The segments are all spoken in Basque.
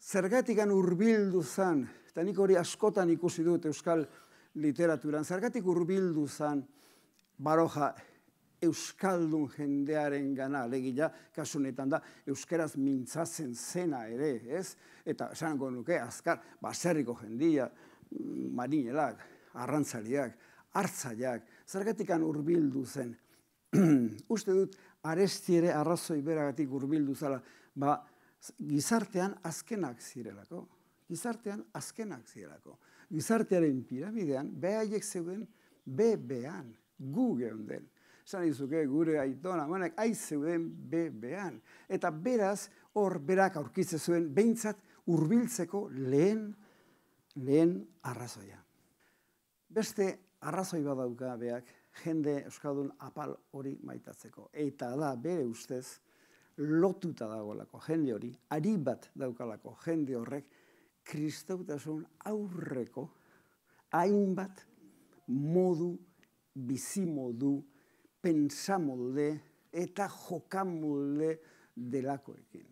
zergatik urbildu zan, eta nik hori askotan ikusi dut euskal literaturan, zergatik urbildu zan baroja euskaldun jendearen gana, alegia, kasunetan da, euskeraz mintzatzen zena ere, ez? Eta esango nuke, azkar, baserriko jendia, marinelak, arrantzaliak, hartzaiak, zergatik urbildu zen. Uste dut, arestiere ere arrazoi beragatik urbildu zala, ba, gizartean azkenak zirelako. Gizartean azkenak zirelako. Gizartearen piramidean, behaiek zeuden, BBan, gu geunden. Zan izuk, gure aitona, manek, aiz zeuden, bebean. Eta beraz, hor berak aurkitze zuen, behintzat hurbiltzeko lehen, lehen arrazoia. Beste arrazoi badauka beak, jende Euskaldun apal hori maitatzeko. Eta da, bere ustez, lotuta dagoelako jende hori, ari bat daukalako jende horrek, kristautasun aurreko hainbat modu, bizimodu, pensamolde eta jokamolde delakoekin.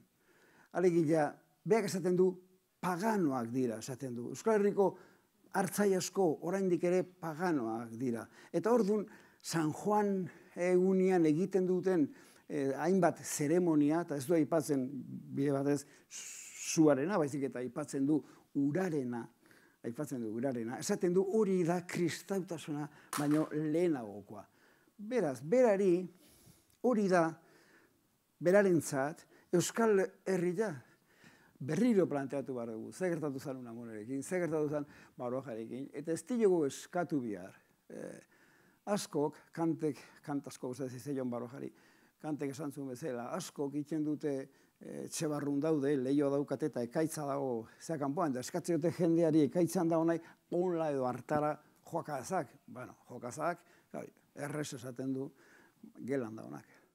Alegia, beak esaten du, paganoak dira, esaten du. Euskal Herriko hartzai asko oraindik ere paganoak dira. Eta ordun San Juan egunian egiten duten eh, hainbat zeremonia, eta ez du aipatzen bide batez zuarena, baizik eta aipatzen du urarena, aipatzen du urarena, esaten du hori da kristautasuna, baino lehenagokoa. Beraz, berari, hori da, berarentzat, Euskal Herria, berriro planteatu behar dugu, zer gertatu zan unamonerekin, zer gertatu zan eta ez dugu eskatu bihar, eh, askok, kantek, kantasko, zizei barojari dantek esan zuen bezala, asko egiten dute eh, txebarrun daude, lehio daukat eta ekaitza dago ze anpoan, da eskatzi dute jendeari ekaitzan dago nahi, onla edo hartara joakazak, bueno, joakazak, errez esaten du gelan daunak.